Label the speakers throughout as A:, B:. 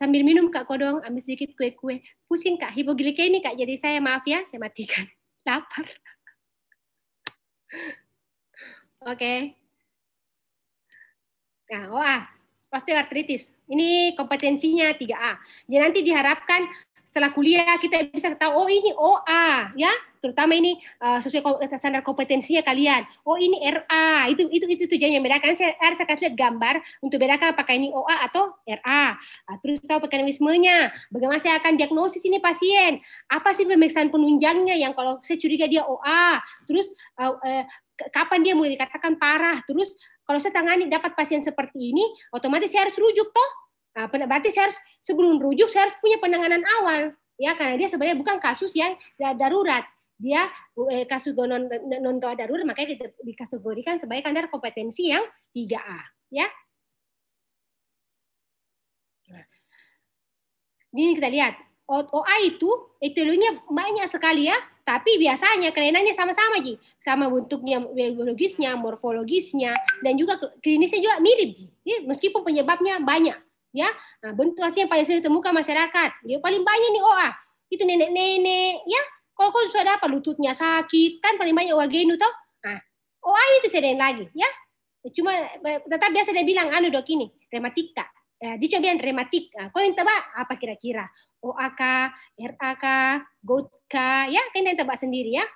A: Sambil minum Kak Kodong, ambil sedikit kue-kue. Pusing Kak, hipoglikemi Kak. Jadi saya maaf ya, saya matikan. Lapar. Oke. Okay. Nah, OA, oh, ah. osteoartritis. Ini kompetensinya 3A. Jadi nanti diharapkan setelah kuliah kita bisa tahu oh ini OA ya terutama ini uh, sesuai standar kompetensinya kalian oh ini RA itu itu itu tujuannya bedakan saya harus kasih lihat gambar untuk bedakan apakah ini OA atau RA uh, ah, terus tahu mekanismenya bagaimana saya akan diagnosis ini pasien apa sih pemeriksaan penunjangnya yang kalau saya curiga dia OA terus uh, uh, kapan dia mulai dikatakan parah terus kalau saya tangani dapat pasien seperti ini otomatis saya harus rujuk toh Ah, berarti saya harus sebelum rujuk saya harus punya penanganan awal ya karena dia sebenarnya bukan kasus yang darurat dia eh, kasus non non darurat makanya dikategorikan sebagai kadar kompetensi yang 3A ya ini kita lihat OA itu etiologinya banyak sekali ya tapi biasanya kelainannya sama-sama ji sama bentuknya biologisnya morfologisnya dan juga klinisnya juga mirip ji meskipun penyebabnya banyak ya nah, bentuk asli yang paling sering ditemukan masyarakat dia paling banyak nih oh, OA ah, itu nenek-nenek ya kalau kau sudah apa lututnya sakit kan paling banyak OA genu toh nah OA oh, itu sering lagi ya cuma tetap biasa dia bilang anu dok ini rematika eh, ah, dia coba bilang rematik nah, kau yang tebak apa kira-kira OA k RA k GOT k ya kau yang tebak sendiri ya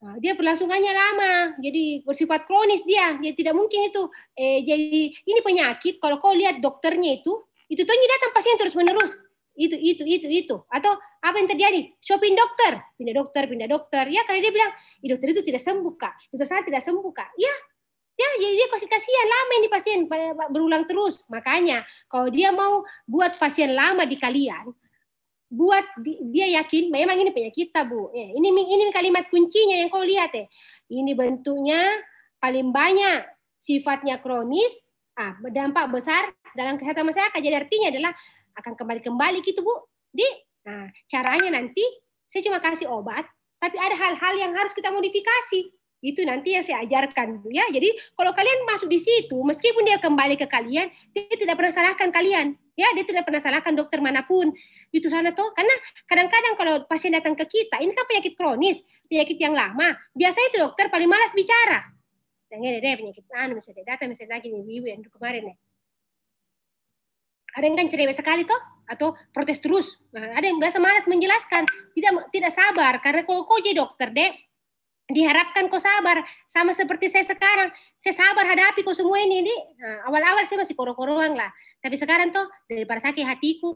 A: Ah, dia berlangsungannya lama, jadi bersifat kronis dia. Jadi tidak mungkin itu. Eh, jadi ini penyakit. Kalau kau lihat dokternya itu, itu tuh datang pasien terus menerus. Itu, itu, itu, itu. Atau apa yang terjadi? Shopping dokter, pindah dokter, pindah dokter. Ya karena dia bilang, dokter itu tidak sembuh kak, dokter saya tidak sembuh kak. Ya, ya jadi dia kasih kasihan lama ini pasien berulang terus. Makanya kalau dia mau buat pasien lama di kalian, buat dia yakin memang ini punya kita bu ya, ini ini kalimat kuncinya yang kau lihat ya ini bentuknya paling banyak sifatnya kronis ah berdampak besar dalam kesehatan masyarakat jadi artinya adalah akan kembali kembali gitu bu di nah caranya nanti saya cuma kasih obat tapi ada hal-hal yang harus kita modifikasi itu nanti yang saya ajarkan, Bu ya. Jadi kalau kalian masuk di situ, meskipun dia kembali ke kalian, dia tidak pernah salahkan kalian. Ya, dia tidak pernah salahkan dokter manapun. Itu sana tuh karena kadang-kadang kalau pasien datang ke kita, ini kan penyakit kronis, penyakit yang lama. Biasanya itu dokter paling malas bicara. Dan ini deh penyakit anu misalnya datang misalnya lagi nih ibu yang kemarin nih. Ada yang kan cerewet sekali toh atau protes terus. Nah, ada yang biasa malas menjelaskan, tidak tidak sabar karena kalau kau jadi dokter deh diharapkan kau sabar sama seperti saya sekarang saya sabar hadapi kau semua ini ini nah, awal-awal saya masih koro-koroan lah tapi sekarang tuh dari para sakit hatiku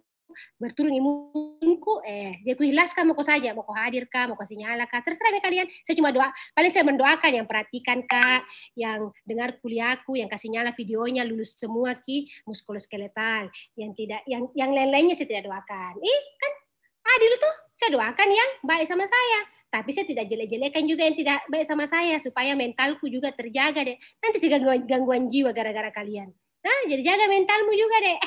A: berturun imunku eh dia kuhilaskan mau kau saja mau kau kah mau kau kah terserah ya kalian saya cuma doa paling saya mendoakan yang perhatikan kak yang dengar kuliahku yang kasih nyala videonya lulus semua ki muskuloskeletal yang tidak yang yang lain-lainnya saya tidak doakan ih eh, kan adil tuh saya doakan yang baik sama saya tapi saya tidak jelek-jelekan juga yang tidak baik sama saya supaya mentalku juga terjaga deh. Nanti saya gangguan, gangguan jiwa gara-gara kalian. Nah, jadi jaga mentalmu juga deh.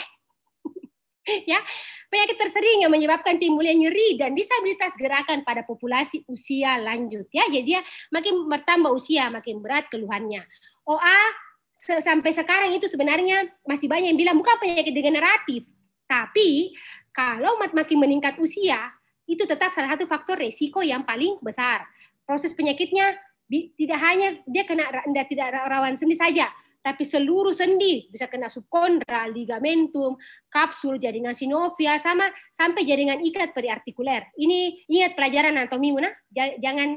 A: ya, penyakit tersering yang menyebabkan timbulnya nyeri dan disabilitas gerakan pada populasi usia lanjut ya. Jadi dia makin bertambah usia, makin berat keluhannya. OA sampai sekarang itu sebenarnya masih banyak yang bilang bukan penyakit degeneratif, tapi kalau makin meningkat usia, itu tetap salah satu faktor resiko yang paling besar. Proses penyakitnya tidak hanya dia kena tidak rawan sendi saja, tapi seluruh sendi bisa kena subkondral, ligamentum, kapsul, jaringan sinovia sama sampai jaringan ikat periartikuler. Ini ingat pelajaran anatomi Muna, jangan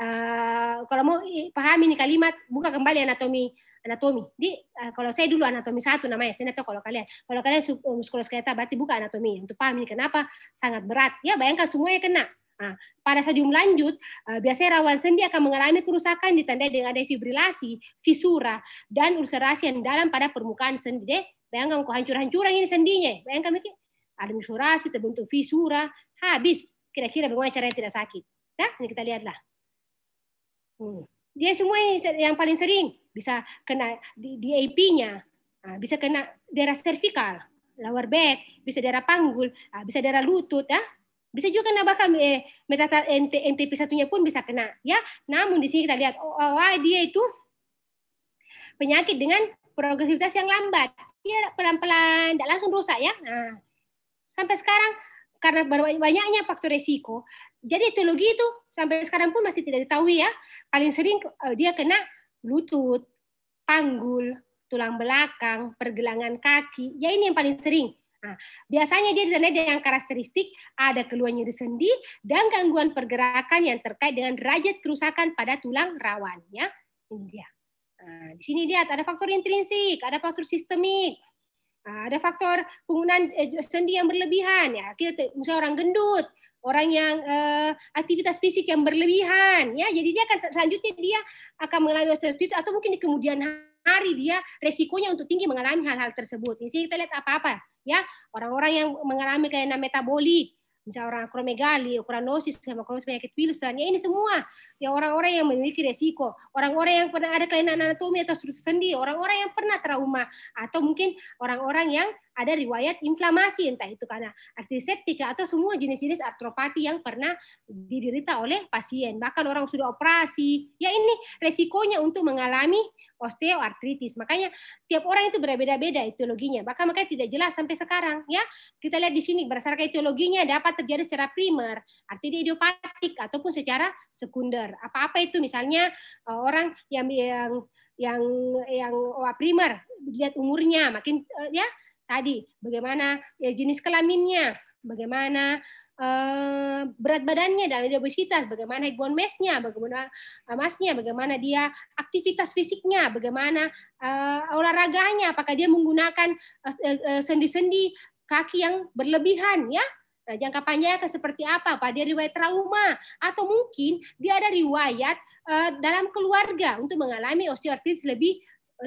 A: uh, kalau mau eh, pahami ini kalimat buka kembali anatomi anatomi. Di uh, kalau saya dulu anatomi satu namanya, saya tahu kalau kalian. Kalau kalian eh, muskuloskeletal berarti bukan anatomi untuk paham ini kenapa sangat berat. Ya bayangkan semuanya kena. Nah, pada stadium lanjut, uh, biasanya rawan sendi akan mengalami kerusakan ditandai dengan defibrilasi, fisura, dan ulcerasi yang dalam pada permukaan sendi. Deh, bayangkan kok hancur-hancuran ini sendinya. Bayangkan mungkin ada ulcerasi, terbentuk fisura, habis. Kira-kira bagaimana caranya tidak sakit. Nah, ini kita lihatlah. Hmm. Dia semua yang paling sering bisa kena di, di AP-nya, ah, bisa kena daerah cervical, lower back, bisa daerah panggul, ah, bisa daerah lutut, ya. Bisa juga kena bahkan eh, metatar NT, NTP satunya pun bisa kena, ya. Namun di sini kita lihat oh, oh dia itu penyakit dengan progresivitas yang lambat. Dia pelan-pelan, tidak langsung rusak, ya. Nah, sampai sekarang karena banyaknya faktor resiko, jadi etiologi itu sampai sekarang pun masih tidak diketahui ya. Paling sering eh, dia kena lutut, panggul, tulang belakang, pergelangan kaki. Ya ini yang paling sering. Nah, biasanya dia ditandai dengan karakteristik ada keluhan nyeri sendi dan gangguan pergerakan yang terkait dengan derajat kerusakan pada tulang rawannya. Ini dia. Nah, di sini lihat ada faktor intrinsik, ada faktor sistemik, nah, ada faktor penggunaan eh, sendi yang berlebihan. Ya, kita misalnya orang gendut, orang yang uh, aktivitas fisik yang berlebihan ya jadi dia akan selanjutnya dia akan mengalami osteoartritis atau mungkin di kemudian hari dia resikonya untuk tinggi mengalami hal-hal tersebut. Ini kita lihat apa-apa ya orang-orang yang mengalami kelainan metabolik misalnya orang akromegali, sama kronosis penyakit Wilson, ya ini semua ya orang-orang yang memiliki resiko, orang-orang yang pernah ada kelainan anatomi atau struktur sendi, orang-orang yang pernah trauma atau mungkin orang-orang yang ada riwayat inflamasi entah itu karena artiseptik atau semua jenis-jenis artropati yang pernah diderita oleh pasien bahkan orang sudah operasi ya ini resikonya untuk mengalami osteoartritis makanya tiap orang itu berbeda-beda etiologinya bahkan makanya tidak jelas sampai sekarang ya kita lihat di sini berdasarkan etiologinya dapat terjadi secara primer artinya idiopatik ataupun secara sekunder apa-apa itu misalnya eh, orang yang yang yang yang oh, primer lihat umurnya makin eh, ya Tadi bagaimana ya, jenis kelaminnya, bagaimana Uh, berat badannya dan obesitas, bagaimana hidbon massnya, bagaimana emasnya, eh, bagaimana dia aktivitas fisiknya, bagaimana uh, olahraganya, apakah dia menggunakan sendi-sendi kaki yang berlebihan ya. Nah, jangka panjangnya akan seperti apa? Apa dia riwayat trauma atau mungkin dia ada riwayat dalam keluarga untuk mengalami osteoartritis lebih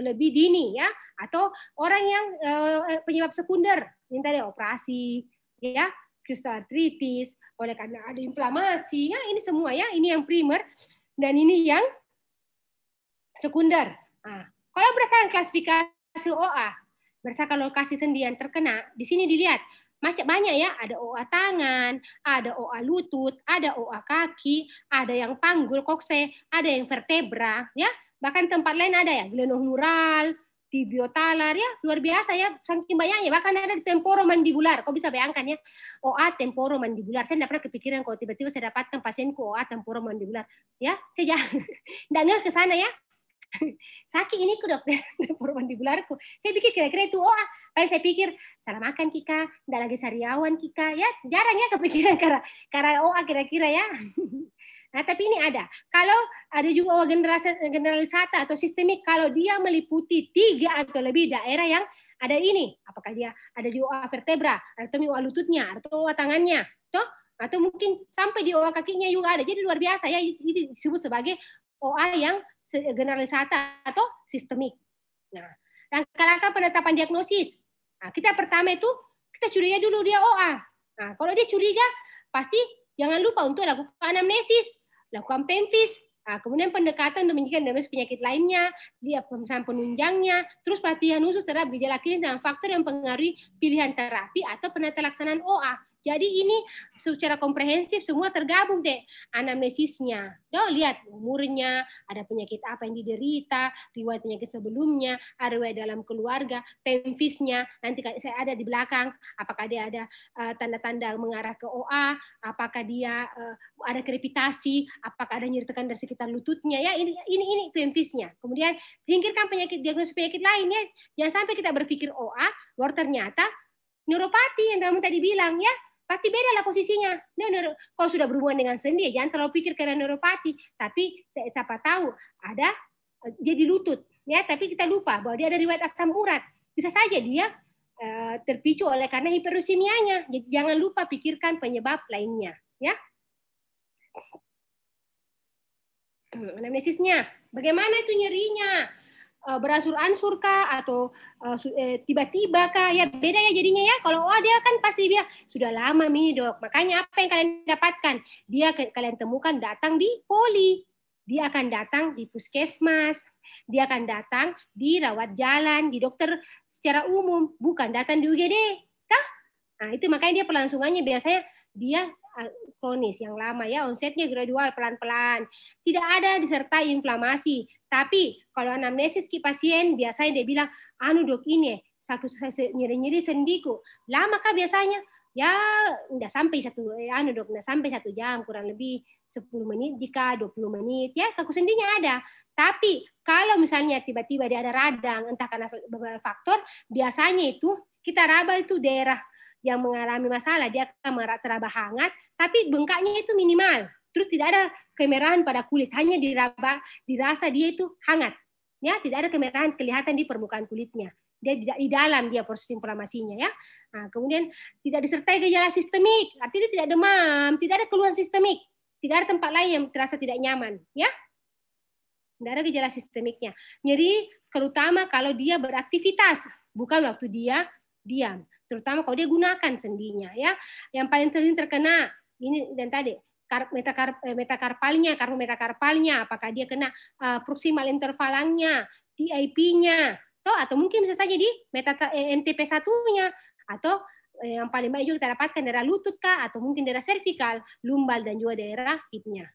A: lebih dini ya atau orang yang uh, penyebab sekunder minta dioperasi operasi ya artritis oleh karena ada inflamasi ya ini semua ya ini yang primer dan ini yang sekunder nah, kalau berdasarkan klasifikasi OA berdasarkan lokasi sendi yang terkena di sini dilihat macam banyak ya, ada OA tangan, ada OA lutut, ada OA kaki, ada yang panggul kokse, ada yang vertebra, ya. Bahkan tempat lain ada ya, glenohumeral, Tibiotalar ya, luar biasa ya, saking banyaknya. Bahkan ada di temporo mandibular, kau bisa bayangkan ya, OA temporo mandibular. Saya tidak pernah kepikiran kalau tiba-tiba saya dapatkan pasienku OA temporo mandibular. Ya, saya jangan, tidak ke sana ya. Sakit ini ku dokter, temporo mandibularku. Saya pikir kira-kira itu OA. Paling saya pikir, salah makan Kika, tidak lagi sariawan Kika. Ya, jarang ya kepikiran karena, karena OA kira-kira ya. Nah, tapi ini ada. Kalau ada juga generasi generalisata atau sistemik, kalau dia meliputi tiga atau lebih daerah yang ada ini, apakah dia ada di oa vertebra, atau oa lututnya, atau oa tangannya, toh? atau mungkin sampai di oa kakinya juga ada. Jadi luar biasa ya, ini disebut sebagai OA yang generalisata atau sistemik. Nah, langkah-langkah penetapan diagnosis. Nah, kita pertama itu kita curiga dulu dia OA. Nah, kalau dia curiga pasti Jangan lupa untuk lakukan anamnesis, lakukan pemfis, ah, kemudian pendekatan untuk menyingkirkan penyakit lainnya, dia pemeriksaan penunjangnya, terus perhatian khusus terhadap gejala klinis dan faktor yang mempengaruhi pilihan terapi atau penata laksanaan OA. Jadi ini secara komprehensif semua tergabung deh anamnesisnya. Doh lihat umurnya, ada penyakit apa yang diderita, riwayat penyakit sebelumnya, ada riwayat dalam keluarga, pemfisnya, nanti saya ada di belakang, apakah dia ada eh, tanda-tanda uh, mengarah ke OA, apakah dia uh, ada krepitasi, apakah ada nyeri tekan dari sekitar lututnya ya ini ini ini pemfisnya. Kemudian singkirkan penyakit diagnosis penyakit lainnya. Jangan sampai kita berpikir OA, luar ternyata neuropati yang kamu tadi bilang ya pasti beda lah posisinya. Dia neuro, kalau sudah berhubungan dengan sendi, ya jangan terlalu pikir karena neuropati, tapi siapa tahu ada jadi eh, lutut, ya. Tapi kita lupa bahwa dia ada riwayat asam urat. Bisa saja dia e, terpicu oleh karena hiperosemianya. Jadi jangan lupa pikirkan penyebab lainnya, ya. Hmm, anamnesisnya, bagaimana itu nyerinya? Eh, berasur ansur kah atau eh, eh, tiba-tiba uh, kah ya beda ya jadinya ya kalau oh dia kan pasti dia sudah lama mini dok makanya apa yang kalian dapatkan dia kalian temukan datang di poli dia akan datang di puskesmas dia akan datang di rawat jalan di dokter secara umum bukan datang di UGD kah nah itu makanya dia pelangsungannya biasanya dia kronis yang lama ya onsetnya gradual pelan-pelan tidak ada disertai inflamasi tapi kalau anamnesis ki pasien biasanya dia bilang anu dok ini satu nyeri-nyeri sendiku lama kah biasanya ya tidak sampai satu eh, anu dok tidak sampai satu jam kurang lebih 10 menit jika 20 menit ya kaku sendinya ada tapi kalau misalnya tiba-tiba dia ada radang entah karena beberapa faktor biasanya itu kita raba itu daerah yang mengalami masalah dia akan teraba hangat, tapi bengkaknya itu minimal. Terus tidak ada kemerahan pada kulit, hanya diraba, dirasa dia itu hangat. Ya, tidak ada kemerahan kelihatan di permukaan kulitnya. Dia tidak di dalam dia proses inflamasinya ya. Nah, kemudian tidak disertai gejala sistemik, artinya tidak demam, tidak ada keluhan sistemik, tidak ada tempat lain yang terasa tidak nyaman, ya. Tidak ada gejala sistemiknya. Nyeri terutama kalau dia beraktivitas, bukan waktu dia diam terutama kalau dia gunakan sendinya ya. Yang paling sering terkena ini dan tadi metakar, eh, metakarpalnya, karena metakarpalnya, apakah dia kena uh, proximal intervalangnya, TIP-nya, toh atau mungkin bisa saja di meta eh, mtp satunya atau yang paling baik juga kita dapatkan daerah lutut kah atau mungkin daerah cervical, lumbal dan juga daerah hipnya.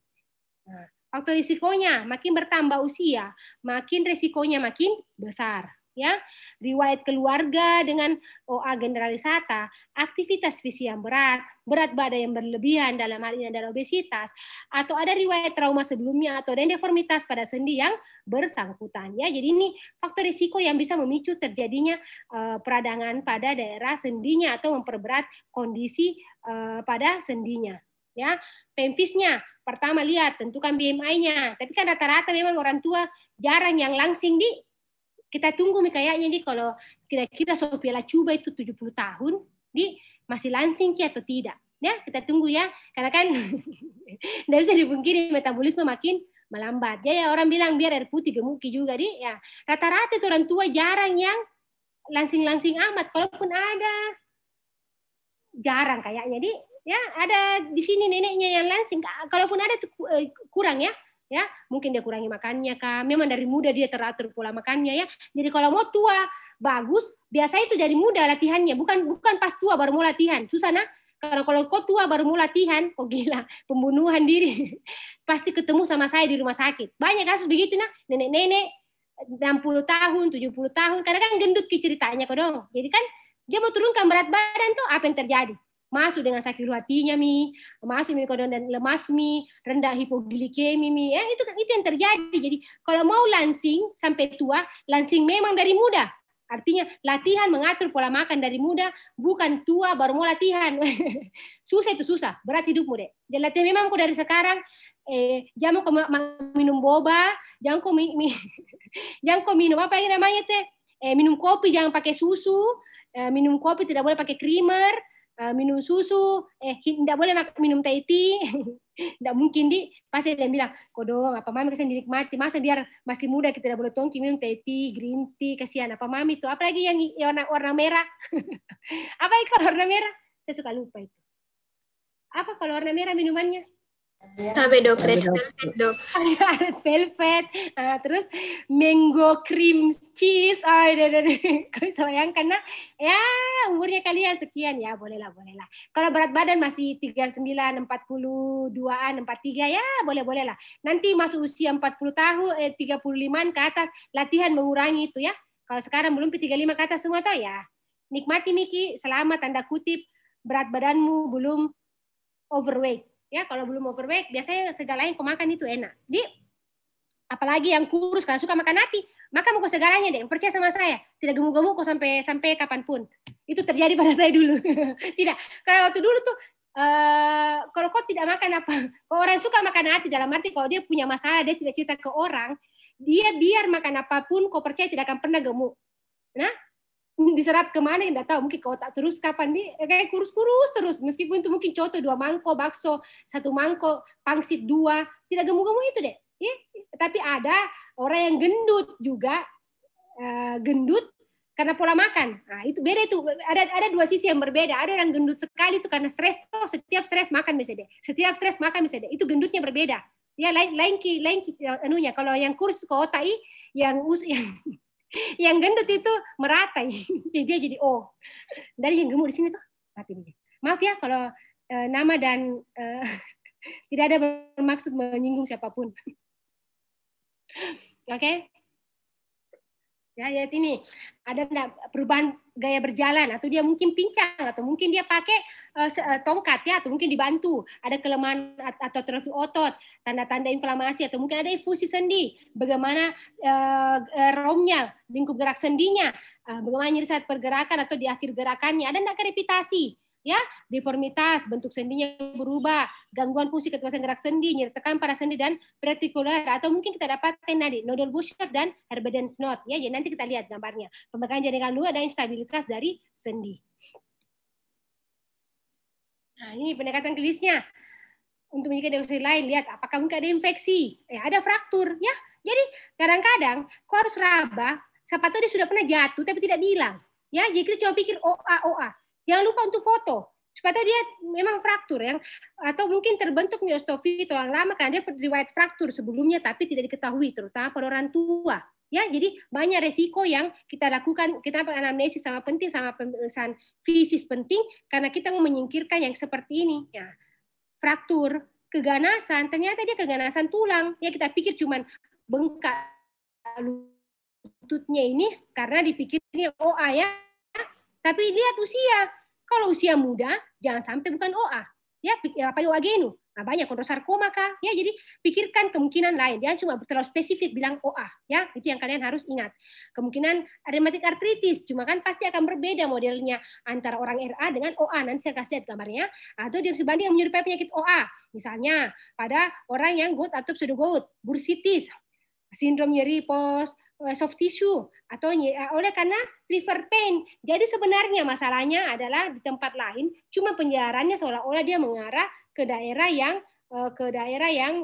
A: Nah, faktor risikonya makin bertambah usia, makin risikonya makin besar ya riwayat keluarga dengan OA generalisata, aktivitas fisik yang berat, berat badan yang berlebihan dalam hal ini adalah obesitas, atau ada riwayat trauma sebelumnya atau ada deformitas pada sendi yang bersangkutan. Ya, jadi ini faktor risiko yang bisa memicu terjadinya uh, peradangan pada daerah sendinya atau memperberat kondisi uh, pada sendinya. Ya, pemfisnya pertama lihat tentukan BMI-nya. Tapi kan rata-rata memang orang tua jarang yang langsing di kita tunggu nih kayaknya nih kalau kira-kira Sophia Lacuba itu 70 tahun di masih lansing ki atau tidak ya kita tunggu ya karena kan tidak bisa dipungkiri metabolisme makin melambat ya, ya orang bilang biar air putih gemuk juga di ya rata-rata itu orang tua jarang yang lansing-lansing amat kalaupun ada jarang kayaknya di ya ada di sini neneknya yang langsing kalaupun ada tuh eh, kurang ya ya mungkin dia kurangi makannya kak memang dari muda dia teratur pola makannya ya jadi kalau mau tua bagus biasa itu dari muda latihannya bukan bukan pas tua baru mau latihan susah nah kalau kalau kau tua baru mau latihan, kok gila, pembunuhan diri. Pasti ketemu sama saya di rumah sakit. Banyak kasus begitu nah, nenek-nenek 60 tahun, 70 tahun, karena kan gendut ke ceritanya kok dong. Jadi kan dia mau turunkan berat badan tuh apa yang terjadi? masuk dengan sakit hatinya mi, masuk miokardium dan lemas mi, rendah hipoglikemi mi, ya itu kan itu yang terjadi. Jadi kalau mau lansing sampai tua, lansing memang dari muda. Artinya latihan mengatur pola makan dari muda, bukan tua baru mau latihan. susah itu susah, berat hidupmu deh. Jadi latihan memang kok dari sekarang, eh, jangan kau minum boba, jangan kau, mi, mi, jangan kau minum apa yang namanya teh, eh, minum kopi jangan pakai susu, eh, minum kopi tidak boleh pakai creamer, Ah, minum susu, eh tidak boleh makan minum teh tea, tidak mungkin di pasti dia bilang kodong apa mami kasih dinikmati masa biar masih muda kita tidak boleh tongki minum teh tea green tea kasihan apa mami itu apalagi yang warna, warna merah apa kalau warna merah saya suka lupa itu apa kalau warna merah minumannya Tabedo Red Velvet dok. Red Velvet. Nah, terus mango cream cheese. Oh, udah, udah, udah. Sayang karena ya umurnya kalian sekian ya Boleh lah, boleh lah. Kalau berat badan masih 39, 42 43 ya boleh boleh lah. Nanti masuk usia 40 tahun, eh, 35-an ke atas latihan mengurangi itu ya. Kalau sekarang belum 35 ke atas semua toh ya. Nikmati Miki selama tanda kutip berat badanmu belum overweight ya kalau belum mau overweight biasanya segala yang kau makan itu enak di apalagi yang kurus kalau suka makan nasi. maka mau segalanya deh percaya sama saya tidak gemuk-gemuk kok sampai sampai kapanpun itu terjadi pada saya dulu tidak karena waktu dulu tuh Uh, kalau kau tidak makan apa, kalau orang suka makan hati dalam arti kalau dia punya masalah dia tidak cerita ke orang, dia biar makan apapun kau percaya tidak akan pernah gemuk. Nah, diserap kemana nggak tahu mungkin ke otak terus kapan dia eh, kayak kurus-kurus terus meskipun itu mungkin contoh dua mangkok bakso satu mangkok pangsit dua tidak gemuk-gemuk itu deh ya tapi ada orang yang gendut juga uh, gendut karena pola makan nah, itu beda itu ada ada dua sisi yang berbeda ada orang gendut sekali itu karena stres tuh oh, setiap stres makan bisa deh setiap stres makan bisa deh itu gendutnya berbeda ya lain lain lain eh, anunya kalau yang kurus ke otak yang us yang yang gendut itu meratai jadi dia jadi oh Dari yang gemuk di sini tuh mati dia. Maaf ya kalau e, nama dan e, tidak ada bermaksud menyinggung siapapun. Oke. Okay? ya ya ini ada enggak perubahan gaya berjalan atau dia mungkin pincang atau mungkin dia pakai uh, tongkat ya atau mungkin dibantu ada kelemahan atau atrofi otot tanda-tanda inflamasi atau mungkin ada infusi sendi bagaimana uh, romnya lingkup gerak sendinya uh, bagaimana nyeri saat pergerakan atau di akhir gerakannya ada enggak kerepitasi ya deformitas bentuk sendinya berubah gangguan fungsi ketuasan gerak sendi nyeri tekan pada sendi dan pretikular atau mungkin kita dapat tadi nodul Busher dan Herbedens knot ya jadi nanti kita lihat gambarnya pembekaan jaringan luar dan instabilitas dari sendi nah ini pendekatan klinisnya untuk menyikapi dari lain lihat apakah mungkin ada infeksi ya ada fraktur ya jadi kadang-kadang kau harus raba siapa dia sudah pernah jatuh tapi tidak bilang ya jadi kita cuma pikir OA oh, ah, OA oh, ah. Jangan lupa untuk foto supaya dia memang fraktur yang atau mungkin terbentuk miostofi tulang lama karena dia riwayat fraktur sebelumnya tapi tidak diketahui terutama pada orang tua ya jadi banyak resiko yang kita lakukan kita anamnesis sama penting sama pemeriksaan fisis penting karena kita mau menyingkirkan yang seperti ini ya fraktur keganasan ternyata dia keganasan tulang ya kita pikir cuman bengkak lututnya ini karena dipikir ini OA oh, ah, ya tapi lihat usia. Kalau usia muda, jangan sampai bukan OA. Ya, eh, apa oagenu. Nah, banyak kondrosarkoma kah? Ya, jadi pikirkan kemungkinan lain. Jangan cuma terlalu spesifik bilang OA, ya. Itu yang kalian harus ingat. Kemungkinan rheumatic arthritis, cuma kan pasti akan berbeda modelnya antara orang RA dengan OA. Nanti saya kasih lihat gambarnya. Atau dia harus dibanding yang menyerupai penyakit OA. Misalnya pada orang yang gout atau pseudogout, bursitis, sindrom nyeri pos, Eh, soft tissue atau eh, oleh karena liver pain. Jadi sebenarnya masalahnya adalah di tempat lain, cuma penjarannya seolah-olah dia mengarah ke daerah yang eh, ke daerah yang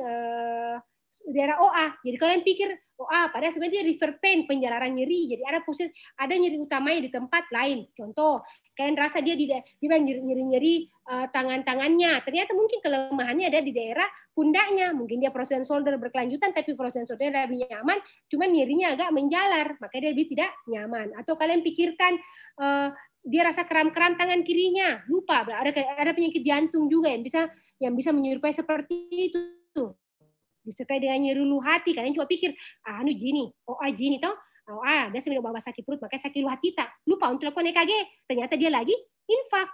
A: daerah OA. Jadi kalian pikir OA, pada sebenarnya liver pain, penjalaran nyeri. Jadi ada pusat ada nyeri utamanya di tempat lain. Contoh kalian rasa dia di dia nyeri-nyeri uh, eh, tangan-tangannya. Ternyata mungkin kelemahannya ada di daerah pundaknya. Mungkin dia frozen shoulder berkelanjutan tapi frozen shoulder lebih nyaman, cuman nyerinya agak menjalar, makanya dia lebih tidak nyaman. Atau kalian pikirkan uh, dia rasa kram-kram tangan kirinya, lupa ada ada penyakit jantung juga yang bisa yang bisa menyerupai seperti itu disertai dengan nyeri hati kalian juga pikir ah anu gini oh ah gini tau Oh, ah, dia sambil bawa sakit perut, makanya sakit luar kita. Lupa untuk lakukan EKG, ternyata dia lagi infak.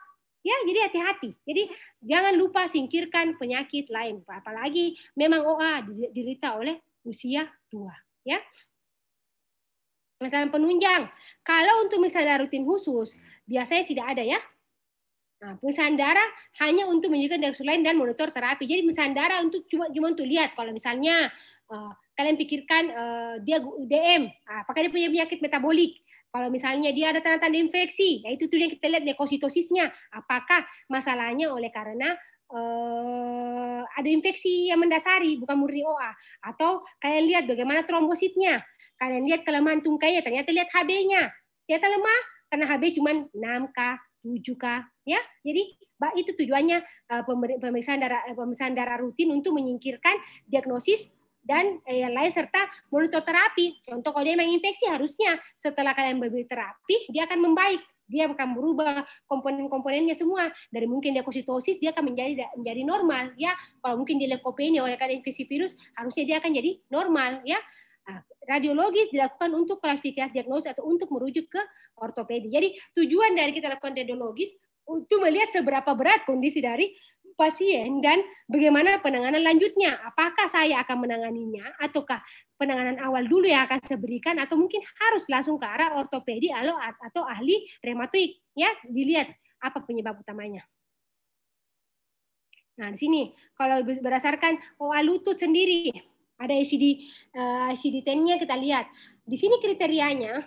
A: Ya, jadi hati-hati. Jadi jangan lupa singkirkan penyakit lain, apalagi memang OA oh, ah, diderita oleh usia tua. Ya, misalnya penunjang. Kalau untuk misalnya rutin khusus, biasanya tidak ada ya. Nah, pemisahan darah hanya untuk menjaga menunjukkan lain dan monitor terapi. Jadi pemisahan darah untuk cuma cuma untuk lihat kalau misalnya Eh, kalian pikirkan uh, dia DM, ah, apakah dia punya penyakit metabolik? Kalau misalnya dia ada tanda-tanda infeksi, ya itu tuh yang kita lihat lekositosisnya. Apakah masalahnya oleh karena uh, ada infeksi yang mendasari, bukan murni OA. Atau kalian lihat bagaimana trombositnya. Kalian lihat kelemahan tungkainya, ternyata lihat HB-nya. Ternyata lemah, karena HB cuma 6K, 7K. ya. Jadi itu tujuannya pemeriksaan darah, pemeriksaan darah rutin untuk menyingkirkan diagnosis dan yang eh, lain serta terapi. Contoh kalau dia menginfeksi harusnya setelah kalian beri terapi dia akan membaik dia akan berubah komponen-komponennya semua dari mungkin dia kositosis dia akan menjadi menjadi normal ya kalau mungkin dia leukopenia oleh karena infeksi virus harusnya dia akan jadi normal ya ah, radiologis dilakukan untuk klasifikasi diagnosis atau untuk merujuk ke ortopedi. Jadi tujuan dari kita lakukan radiologis untuk melihat seberapa berat kondisi dari pasien dan bagaimana penanganan lanjutnya. Apakah saya akan menanganinya ataukah penanganan awal dulu yang akan saya berikan atau mungkin harus langsung ke arah ortopedi atau, ahli rematik ya dilihat apa penyebab utamanya. Nah, di sini kalau berdasarkan OA lutut sendiri ada ICD uh, eh, ICD 10-nya kita lihat. Di sini kriterianya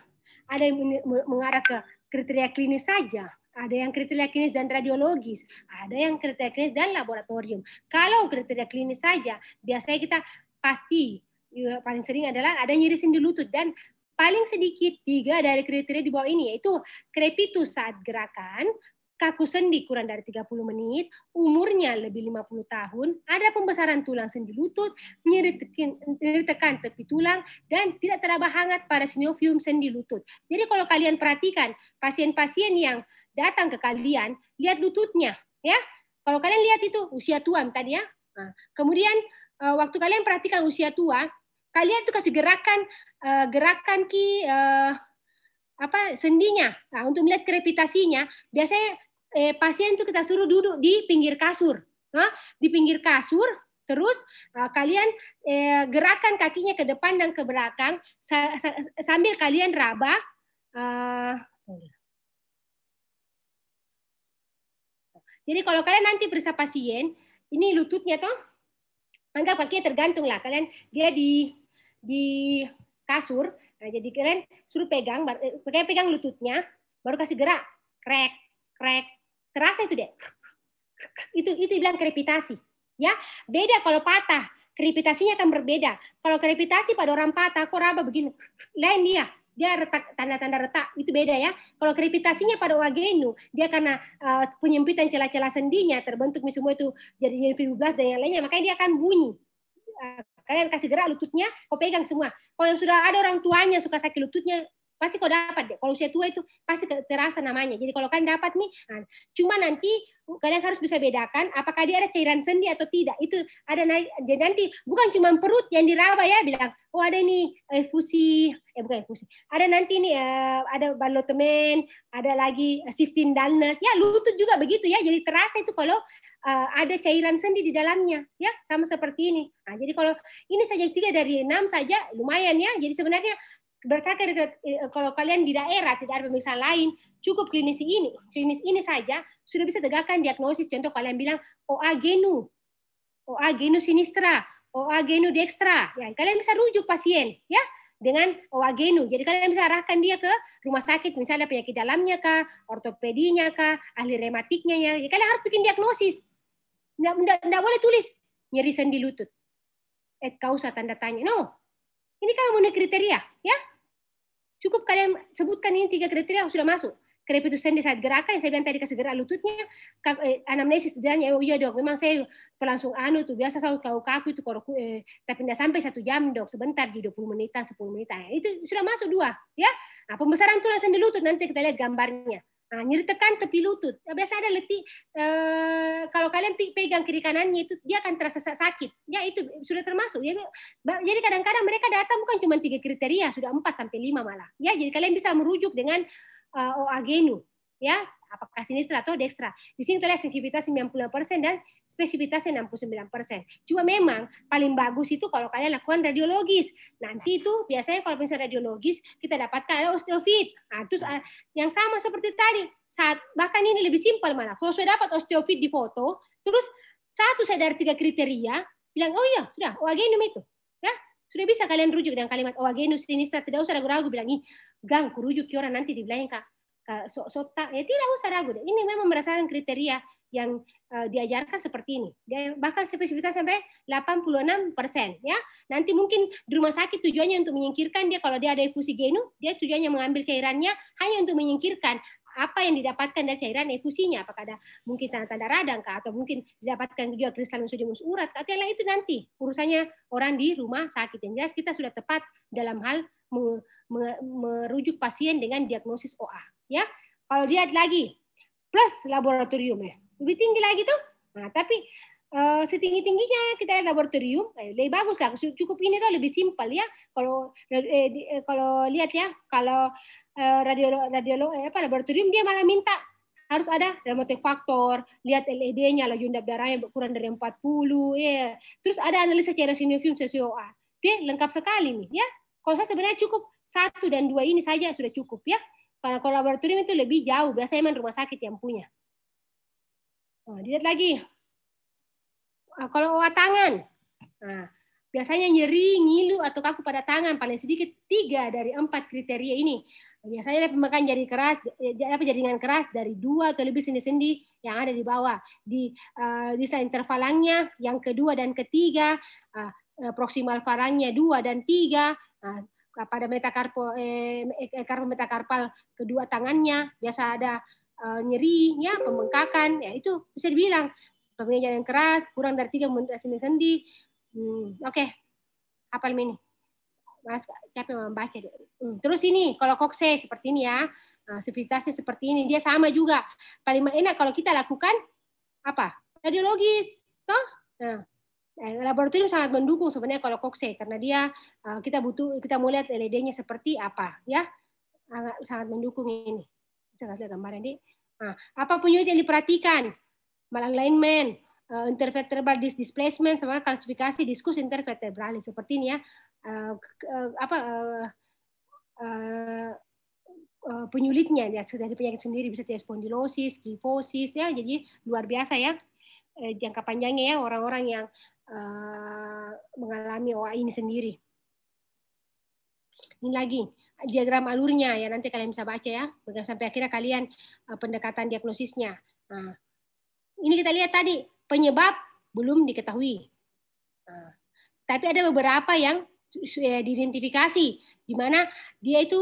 A: ada yang mengarah ke kriteria klinis saja ada yang kriteria klinis dan radiologis, ada yang kriteria klinis dan laboratorium. Kalau kriteria klinis saja, biasanya kita pasti ya, paling sering adalah ada nyeri sendi lutut dan paling sedikit tiga dari kriteria di bawah ini yaitu krepitus saat gerakan, kaku sendi kurang dari 30 menit, umurnya lebih 50 tahun, ada pembesaran tulang sendi lutut, nyeri tekan, nyeri tekan tepi tulang, dan tidak teraba hangat pada sinovium sendi lutut. Jadi kalau kalian perhatikan, pasien-pasien yang datang ke kalian, lihat lututnya, ya. Kalau kalian lihat itu usia tua tadi ya. Nah, kemudian eh, waktu kalian perhatikan usia tua, kalian tuh kasih gerakan eh, gerakan ki eh, apa sendinya nah, untuk melihat krepitasinya biasanya eh, pasien itu kita suruh duduk di pinggir kasur nah, di pinggir kasur terus kalian eh, gerakan kakinya ke depan dan ke belakang sa sa sambil kalian raba eh, Jadi kalau kalian nanti periksa pasien, ini lututnya toh, anggap kaki tergantung lah. Kalian dia di di kasur, nah, jadi kalian suruh pegang, pakai eh, pegang lututnya, baru kasih gerak, krek, krek, terasa itu deh. Itu itu bilang krepitasi, ya. Beda kalau patah, krepitasinya akan berbeda. Kalau krepitasi pada orang patah, kok raba begini, lain dia dia retak tanda-tanda retak itu beda ya. Kalau krepitasinya pada wagenu dia karena uh, penyempitan celah-celah sendinya terbentuk semua itu jadi jadi belas dan yang lainnya makanya dia akan bunyi. Uh, kalian kasih gerak lututnya, kau pegang semua. Kalau yang sudah ada orang tuanya suka sakit lututnya, pasti kau dapat deh. Kalau usia tua itu pasti terasa namanya. Jadi kalau kan dapat nih, nah, cuma nanti kalian harus bisa bedakan apakah dia ada cairan sendi atau tidak. Itu ada jadi nanti bukan cuma perut yang diraba ya bilang, oh ada nih efusi, eh, eh bukan efusi. Ada nanti nih eh, ada balotemen, ada lagi eh, shifting dullness. Ya lutut juga begitu ya. Jadi terasa itu kalau uh, ada cairan sendi di dalamnya ya sama seperti ini nah, jadi kalau ini saja tiga dari enam saja lumayan ya jadi sebenarnya berkata e, kalau kalian di daerah tidak ada pemeriksaan lain, cukup klinis ini, klinis ini saja sudah bisa tegakkan diagnosis. Contoh kalian bilang OA genu, OA genu sinistra, OA genu dextra. Ya, kalian bisa rujuk pasien ya dengan OA genu. Jadi kalian bisa arahkan dia ke rumah sakit misalnya penyakit dalamnya kah, ortopedinya kah, ahli rematiknya ya. ya kalian harus bikin diagnosis. Tidak boleh tulis nyeri sendi lutut. Et eh, kausa tanda tanya. No, ini kalau memenuhi kriteria, ya. Cukup kalian sebutkan ini tiga kriteria sudah masuk. Krepitusnya di saat gerakan yang saya bilang tadi kesegera lututnya, eh, anamnesis dan ya, oh iya dok, memang saya berlangsung anu tuh biasa saya kau kaku itu koroku, eh, tapi tidak sampai satu jam dok, sebentar di 20 menitan, 10 menitan. Itu sudah masuk dua, ya. Nah, pembesaran tulang sendi lutut nanti kita lihat gambarnya. Nah, nyeritakan tepi lutut. Biasa ada letih. Eh, kalau kalian pegang kiri kanannya itu dia akan terasa sakit. Ya itu sudah termasuk. Ya, jadi kadang-kadang mereka datang bukan cuma tiga kriteria, sudah empat sampai lima malah. Ya jadi kalian bisa merujuk dengan uh, eh, OAGENU. Ya apakah sinistra atau dextra. Di sini kita lihat sensitivitas 90% dan spesifitas 69%. Cuma memang paling bagus itu kalau kalian lakukan radiologis. Nanti itu biasanya kalau misalnya radiologis kita dapatkan ada osteofit. Nah, terus ah, yang sama seperti tadi. Saat, bahkan ini lebih simpel malah. Kalau sudah dapat osteofit di foto, terus satu saya dari tiga kriteria, bilang, oh iya, sudah, oagenum itu. Ya, sudah bisa kalian rujuk dengan kalimat oagenum sinistra, tidak usah ragu-ragu bilang, ini gang, rujuk kira nanti dibilangin, Kak, Eh, tak ya tidak usah ragu deh. ini memang berdasarkan kriteria yang uh, diajarkan seperti ini. bahkan spesifitas sampai 86 persen. Ya, nanti mungkin di rumah sakit tujuannya untuk menyingkirkan dia kalau dia ada efusi genu, dia tujuannya mengambil cairannya hanya untuk menyingkirkan apa yang didapatkan dari cairan efusinya apakah ada mungkin tanda-tanda radang kah atau mungkin didapatkan juga kristal sodium urat kah itu nanti urusannya orang di rumah sakit yang jelas kita sudah tepat dalam hal merujuk pasien dengan diagnosis OA ya kalau lihat lagi plus laboratorium ya lebih tinggi lagi tuh nah tapi uh, eh, setinggi tingginya kita lihat laboratorium eh, lebih bagus lah cukup ini tuh lebih simpel ya kalau eh, eh, kalau lihat ya kalau eh, radio radio eh, apa laboratorium dia malah minta harus ada remote faktor, lihat LED-nya, laju yunda darahnya kurang dari 40, ya. Terus ada analisa cairan sinovium CCOA. Oke, lengkap sekali nih, ya. Kalau saya sebenarnya cukup satu dan dua ini saja sudah cukup ya. Karena kalau laboratorium itu lebih jauh, biasanya memang rumah sakit yang punya. Oh, dilihat lagi. Oh, kalau owa tangan, nah, biasanya nyeri, ngilu, atau kaku pada tangan, paling sedikit tiga dari empat kriteria ini. Biasanya ada pemakan jari keras, eh, apa jaringan keras dari dua atau lebih sendi-sendi yang ada di bawah, di uh, ah, bisa intervalangnya yang kedua dan ketiga, uh, proximal farangnya dua dan tiga, uh, pada metakarpo eh, eh karpo metakarpal kedua tangannya biasa ada eh, nyeri pembengkakan ya itu bisa dibilang peminjalan yang keras kurang dari tiga menit sendi hmm, oke okay. apa ini mas capek membaca hmm. terus ini kalau kokse seperti ini ya eh, sifatnya seperti ini dia sama juga paling enak kalau kita lakukan apa radiologis toh nah Nah, laboratorium sangat mendukung sebenarnya kalau kokse ya, karena dia eh, kita butuh kita mau lihat LED-nya seperti apa ya sangat mendukung ini. Bisa lihat gambaran ini Nah, apa penyulit yang diperhatikan? Malalignment, eh, intervertebral disc displacement, sama klasifikasi diskus intervertebral seperti ini ya. Eh, apa penyulitnya ya dari penyakit sendiri bisa spondilosis, kifosis ya. Jadi luar biasa ya jangka panjangnya ya orang-orang yang Eh, mengalami OA ini sendiri. Ini lagi diagram alurnya ya nanti kalian bisa baca ya sampai akhirnya kalian uh, pendekatan diagnosisnya. Nah, ini kita lihat tadi penyebab belum diketahui. Nah, tapi ada beberapa yang eh, diidentifikasi di mana dia itu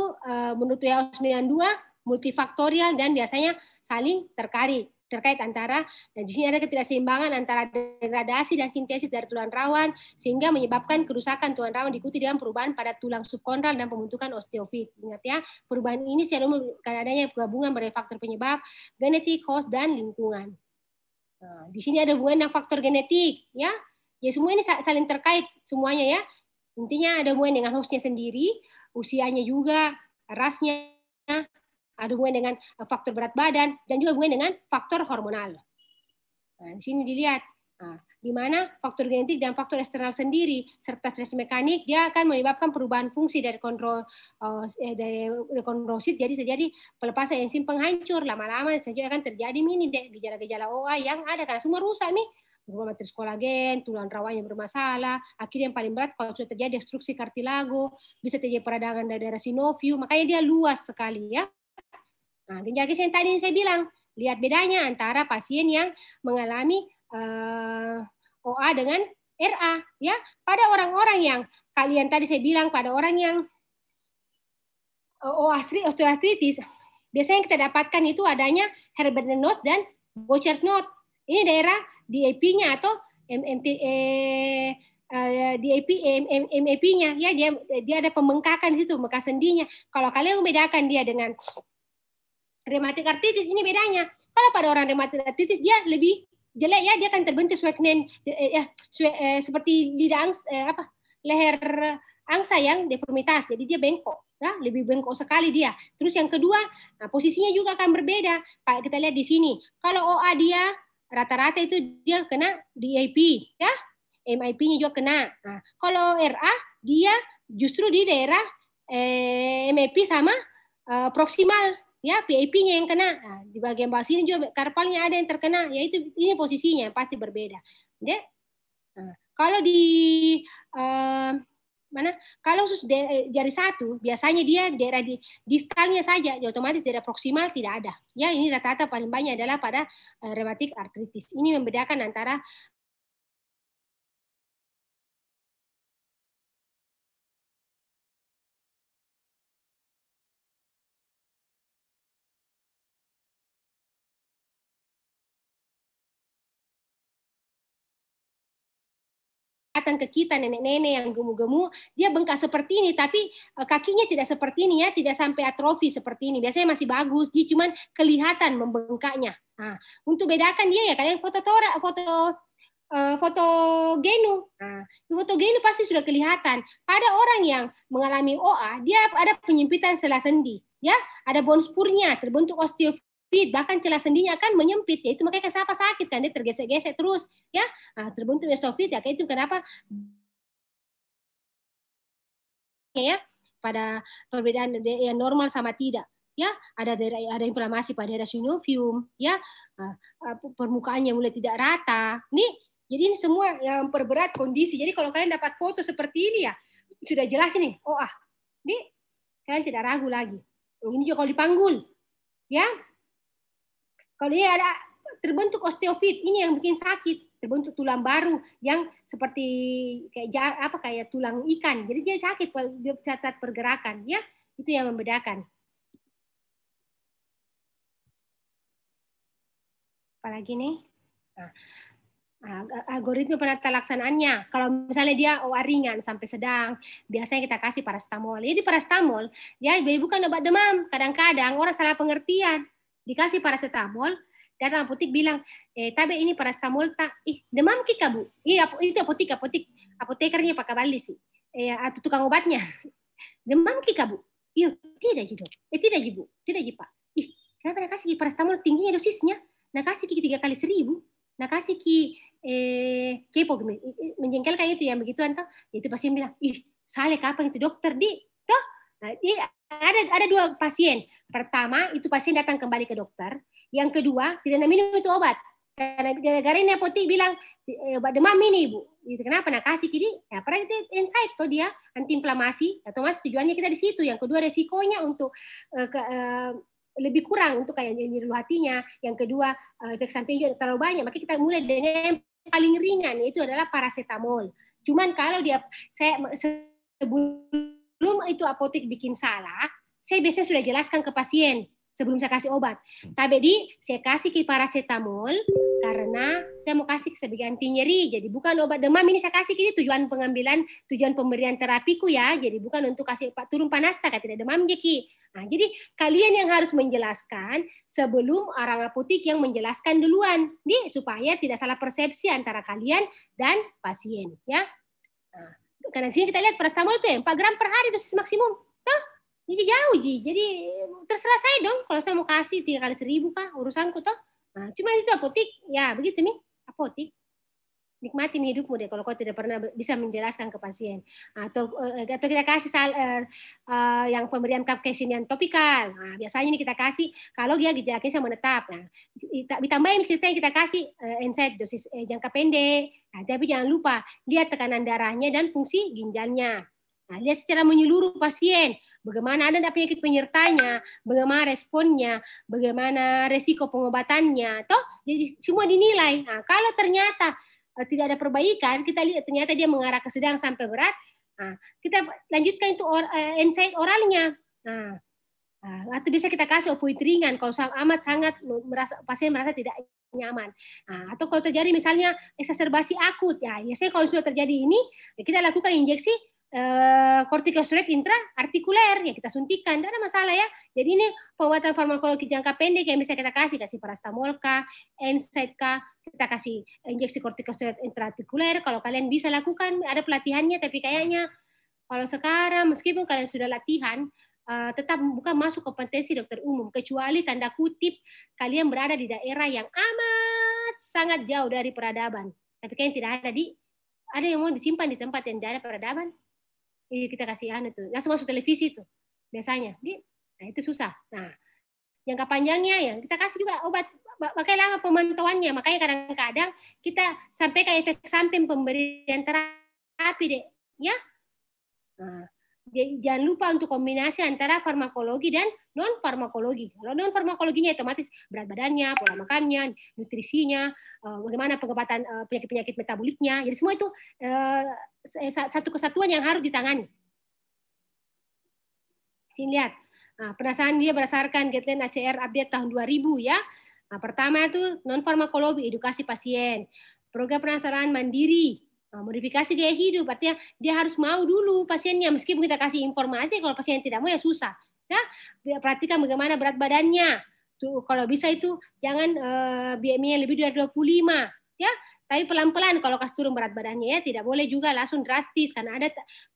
A: menurut WHO 92 multifaktorial dan biasanya saling terkait terkait antara dan di sini ada ketidakseimbangan antara degradasi dan sintesis dari tulang rawan sehingga menyebabkan kerusakan tulang rawan diikuti dengan perubahan pada tulang subkondral dan pembentukan osteofit. Ingat ya, perubahan ini secara umum karena adanya gabungan berbagai faktor penyebab, genetik, host dan lingkungan. Nah, di sini ada hubungan dengan faktor genetik ya. Ya semua ini saling terkait semuanya ya. Intinya ada hubungan dengan hostnya sendiri, usianya juga, rasnya, ada hubungan dengan eh, faktor berat badan, dan juga hubungan dengan faktor hormonal. Nah, di sini dilihat, nah, di mana faktor genetik dan faktor eksternal sendiri serta stres mekanik dia akan menyebabkan perubahan fungsi dari kontrol eh, eh dari kondrosit jadi terjadi pelepasan enzim penghancur lama-lama saja akan terjadi mini gejala-gejala OA yang ada karena semua rusak nih berubah materi kolagen, tulang rawan yang bermasalah, akhirnya yang paling berat kalau sudah terjadi destruksi kartilago, bisa terjadi peradangan dari daerah sinovium, makanya dia luas sekali ya Nah, gejala yang tadi saya bilang, lihat bedanya antara pasien yang mengalami uh, eh, OA dengan RA ya. Pada orang-orang yang kalian tadi saya bilang pada orang yang eh, OA osteoartritis biasanya yang kita dapatkan itu adanya Herbert note dan Boucher's note. Ini daerah DAP-nya atau MMT eh, DAP MAP-nya ya dia dia ada pembengkakan di situ bekas sendinya. Kalau kalian membedakan dia dengan rheumatic arthritis ini bedanya. Kalau pada orang rheumatic arthritis dia lebih jelek ya, dia akan terbentuk swelling eh, ya eh, seperti lidah angs, eh, apa leher angsa yang deformitas, jadi dia bengkok, ya, lebih bengkok sekali dia. Terus yang kedua, nah, posisinya juga akan berbeda. Pak kita lihat di sini, kalau OA dia rata-rata itu dia kena DIP, ya, MIP-nya juga kena. Nah, kalau RA dia justru di daerah eh, MIP sama eh, proksimal ya PIP-nya yang kena. Nah, di bagian bawah sini juga karpalnya ada yang terkena, yaitu ini posisinya pasti berbeda. Ya. Nah, kalau di uh, mana? Kalau sus eh, jari satu biasanya dia daerah di distalnya saja, ya otomatis daerah proksimal tidak ada. Ya ini rata-rata paling banyak adalah pada uh, eh, rematik artritis. Ini membedakan antara datang ke kita nenek-nenek yang gemuk-gemuk, dia bengkak seperti ini, tapi e, kakinya tidak seperti ini ya, tidak sampai atrofi seperti ini. Biasanya masih bagus, dia cuman kelihatan membengkaknya. Nah, untuk bedakan dia ya kalian foto tora, foto e, foto genu. Nah, foto genu pasti sudah kelihatan. Pada orang yang mengalami OA, dia ada penyempitan sela sendi, ya, ada spurnya terbentuk osteofibrosis menyempit bahkan celah sendinya akan menyempit ya itu makanya kan siapa sakit kan dia tergesek-gesek terus ya nah, terbentuk estofit ya itu kenapa ya pada perbedaan yang normal sama tidak ya ada daerah ada inflamasi pada daerah sinovium ya ah, ah, permukaannya mulai tidak rata nih jadi ini semua yang perberat kondisi jadi kalau kalian dapat foto seperti ini ya sudah jelas ini oh ah ini kalian tidak ragu lagi oh, ini juga kalau dipanggul ya kalau dia ada terbentuk osteofit, ini yang bikin sakit, terbentuk tulang baru yang seperti kayak apa kayak tulang ikan. Jadi dia sakit catat pergerakan, ya itu yang membedakan. Apalagi nih? Nah algoritma penata laksanaannya. Kalau misalnya dia OA ringan sampai sedang, biasanya kita kasih paracetamol. Jadi paracetamol ya bukan obat demam. Kadang-kadang orang salah pengertian dikasih paracetamol datang apotik bilang eh tabe ini paracetamol tak ih demam kita bu iya itu apotik apotik apotekernya pakai bali sih eh atau ah, tukang obatnya demam kita bu iya tidak jido eh tidak jibu tidak jipa ih kenapa nak kasih paracetamol tingginya dosisnya nak kasih ki tiga kali seribu nak kasih ki eh kepo eh, eh, menjengkelkan itu ya begitu entah itu pasti bilang ih salah kapan itu dokter di toh nah, ada ada dua pasien. Pertama, itu pasien datang kembali ke dokter. Yang kedua, tidak minum itu obat. Karena gara-gara ini apotik bilang eh, obat demam ini ibu. Itu kenapa nak kasih kiri? ya pernah kita insight tuh dia antiinflamasi atau mas tujuannya kita di situ. Yang kedua resikonya untuk uh, ke, uh, lebih kurang untuk kayak nyeri hatinya. Yang kedua efek samping juga terlalu banyak. Maka kita mulai dengan yang paling ringan itu adalah paracetamol. Cuman kalau dia saya sebelum sebelum itu apotek bikin salah, saya biasanya sudah jelaskan ke pasien sebelum saya kasih obat. Hmm. Tapi di saya kasih ke paracetamol karena saya mau kasih sebagai anti nyeri. Jadi bukan obat demam ini saya kasih ini tujuan pengambilan tujuan pemberian terapiku ya. Jadi bukan untuk kasih turun panas tak tidak demam jeki. Nah, jadi kalian yang harus menjelaskan sebelum orang apotik yang menjelaskan duluan, di supaya tidak salah persepsi antara kalian dan pasien ya. Nah. Karena sini kita lihat paracetamol itu ya 4 gram per hari dosis maksimum. Nah, jadi jauh Ji. Jadi terserah saya dong kalau saya mau kasih tiga kali seribu kah urusanku toh. Nah, cuma itu apotik ya begitu nih apotik nikmatin hidupmu deh kalau kau tidak pernah bisa menjelaskan ke pasien atau eh, atau kita kasih sal, uh, uh, yang pemberian kapkesin yang topikal nah, biasanya ini kita kasih kalau dia gejala klinisnya menetap nah, ditambahin cerita yang kita kasih uh, insight dosis uh, jangka pendek nah, tapi jangan lupa lihat tekanan darahnya dan fungsi ginjalnya Nah, lihat secara menyeluruh pasien, bagaimana ada penyakit penyertanya, bagaimana responnya, bagaimana resiko pengobatannya, toh jadi semua dinilai. Nah, kalau ternyata Eh, tidak ada perbaikan, kita lihat ternyata dia mengarah ke sedang sampai berat. Nah, kita lanjutkan itu or, uh, insight oralnya. Nah, uh, atau bisa kita kasih opioid ringan kalau amat sangat merasa pasien merasa tidak nyaman. Nah, atau kalau terjadi misalnya eksaserbasi akut ya, biasanya kalau sudah terjadi ini ya kita lakukan injeksi Eh, kortikosteroid intra-artikuler ya kita suntikan tidak ada masalah ya jadi ini pembuatan farmakologi jangka pendek yang bisa kita kasih kasih paracetamol kah, NSAID kah, kita kasih injeksi kortikosteroid intra-artikuler. kalau kalian bisa lakukan ada pelatihannya tapi kayaknya kalau sekarang meskipun kalian sudah latihan uh, tetap bukan masuk kompetensi dokter umum kecuali tanda kutip kalian berada di daerah yang amat sangat jauh dari peradaban tapi kalian tidak ada di ada yang mau disimpan di tempat yang tidak ada peradaban Iya, kita kasih anu tuh langsung masuk televisi tuh biasanya di nah itu susah nah jangka panjangnya ya kita kasih juga obat makanya lama pemantauannya makanya kadang-kadang kita sampai ke efek samping pemberian terapi deh ya nah, jangan lupa untuk kombinasi antara farmakologi dan non farmakologi. Kalau non farmakologinya otomatis berat badannya, pola makannya, nutrisinya, eh, bagaimana pengobatan eh, penyakit-penyakit metaboliknya. Jadi semua itu eh, satu kesatuan yang harus ditangani. Sini lihat. Nah, penasaran dia berdasarkan guideline ACR update tahun 2000 ya. Nah, pertama itu non farmakologi edukasi pasien. Program penasaran mandiri Eh, modifikasi gaya hidup artinya dia harus mau dulu pasiennya meskipun kita kasih informasi kalau pasien tidak mau ya susah nah perhatikan bagaimana berat badannya tuh kalau bisa itu jangan uh, eh, BMI-nya lebih dari 25 ya tapi pelan-pelan kalau kas turun berat badannya ya tidak boleh juga langsung drastis karena ada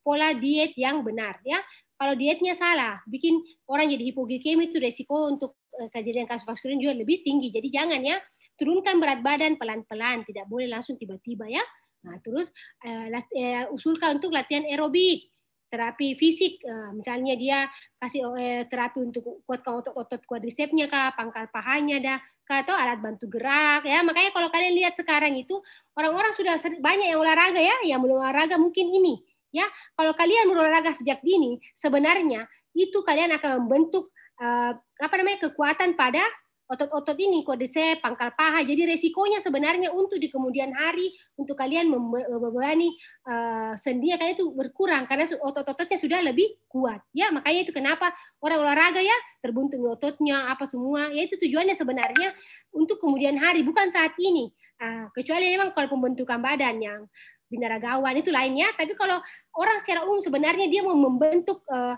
A: pola diet yang benar ya kalau dietnya salah bikin orang jadi hipoglikemi itu resiko untuk eh, kejadian kasus vaskulin juga lebih tinggi jadi jangan ya turunkan berat badan pelan-pelan tidak boleh langsung tiba-tiba ya Nah, terus uh, uh, usulkan untuk latihan aerobik, terapi fisik, uh, misalnya dia kasih uh, terapi untuk kuatkan otot-otot kuadricepsnya kah, pangkal pahanya dah, kah, atau alat bantu gerak ya. Makanya kalau kalian lihat sekarang itu orang-orang sudah banyak yang olahraga ya, yang olahraga mungkin ini ya. Kalau kalian berolahraga sejak dini, sebenarnya itu kalian akan membentuk uh, apa namanya kekuatan pada otot-otot ini kodice pangkal paha. Jadi resikonya sebenarnya untuk di kemudian hari untuk kalian eh, membebani uh, sendinya kalian itu berkurang karena otot-ototnya sudah lebih kuat. Ya, makanya itu kenapa orang olahraga ya terbentuk ototnya apa semua. Ya itu tujuannya sebenarnya untuk kemudian hari bukan saat ini. Uh, kecuali memang kalau pembentukan badan yang binaragawan itu lainnya, tapi kalau orang secara umum sebenarnya dia mau membentuk uh,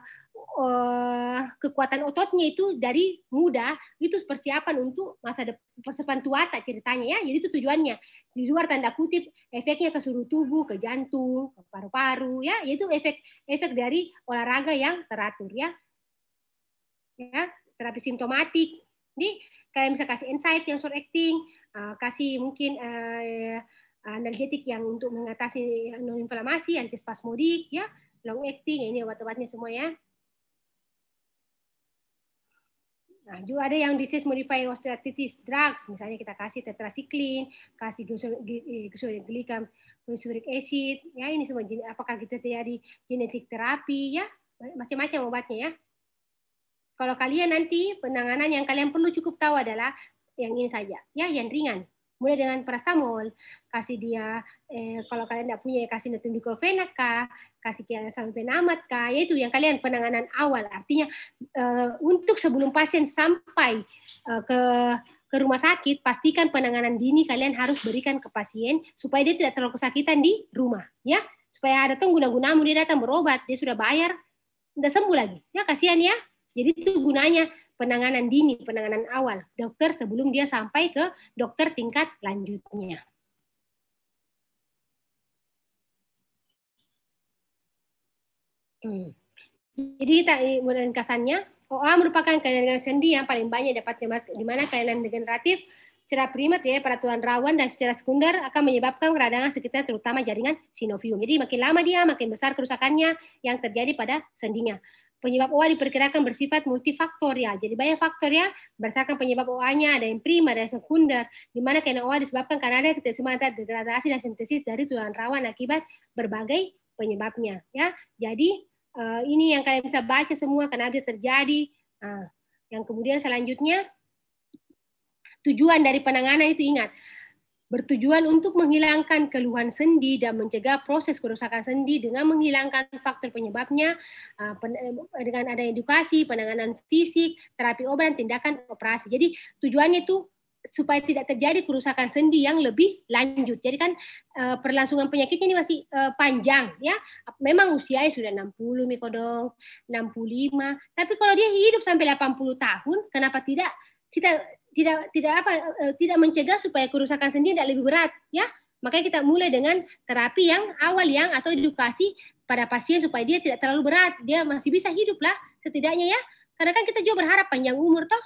A: uh, kekuatan ototnya itu dari muda itu persiapan untuk masa depan tua tak ceritanya ya jadi itu tujuannya di luar tanda kutip efeknya ke seluruh tubuh ke jantung ke paru-paru ya yaitu efek efek dari olahraga yang teratur ya ya terapi simptomatik ini kalian bisa kasih insight yang short acting uh, kasih mungkin uh, analgetik yang untuk mengatasi non-inflamasi, antispasmodik, ya, long acting, ini obat-obatnya semua ya. Nah, juga ada yang disease modifying osteoarthritis drugs, misalnya kita kasih tetrasiklin, kasih glycam sulfuric acid, ya ini semua apakah kita terjadi genetik terapi ya, macam-macam obatnya ya. Kalau kalian nanti penanganan yang kalian perlu cukup tahu adalah yang ini saja, ya yang ringan mulai dengan parastamol kasih dia eh, kalau kalian tidak punya ya kasih metindicofenac kah kasih sampenamat kah yaitu yang kalian penanganan awal artinya eh, untuk sebelum pasien sampai eh, ke ke rumah sakit pastikan penanganan dini kalian harus berikan ke pasien supaya dia tidak terlalu kesakitan di rumah ya supaya ada tuh guna-gunamu dia datang berobat dia sudah bayar udah sembuh lagi ya kasihan ya jadi itu gunanya penanganan dini, penanganan awal dokter sebelum dia sampai ke dokter tingkat lanjutnya. Hmm. Jadi kasannya OA merupakan kelainan sendi yang paling banyak dapat di mana kelainan degeneratif secara primat ya peraturan rawan dan secara sekunder akan menyebabkan peradangan sekitar terutama jaringan sinovium. Jadi makin lama dia makin besar kerusakannya yang terjadi pada sendinya. Penyebab OA diperkirakan bersifat multifaktorial. Ya. Jadi banyak faktor ya berdasarkan penyebab OA-nya, ada yang prima, ada yang sekunder, di mana kena OA disebabkan karena ada ketersambungan antara degradasi dan sintesis dari tulang rawan akibat berbagai penyebabnya ya. Jadi eh, ini yang kalian bisa baca semua karena dia terjadi. Nah, yang kemudian selanjutnya tujuan dari penanganan itu ingat bertujuan untuk menghilangkan keluhan sendi dan mencegah proses kerusakan sendi dengan menghilangkan faktor penyebabnya uh, eh, dengan ada edukasi, penanganan fisik, terapi obat, dan tindakan operasi. Jadi tujuannya itu supaya tidak terjadi kerusakan sendi yang lebih lanjut. Jadi kan eh, perlangsungan penyakitnya ini masih eh, panjang ya. Memang usianya sudah 60 mikodong, 65, tapi kalau dia hidup sampai 80 tahun, kenapa tidak kita tidak tidak apa e, tidak mencegah supaya kerusakan sendi tidak lebih berat ya makanya kita mulai dengan terapi yang awal yang atau edukasi pada pasien supaya dia tidak terlalu berat dia masih bisa hidup lah setidaknya ya karena kan kita juga berharap panjang umur toh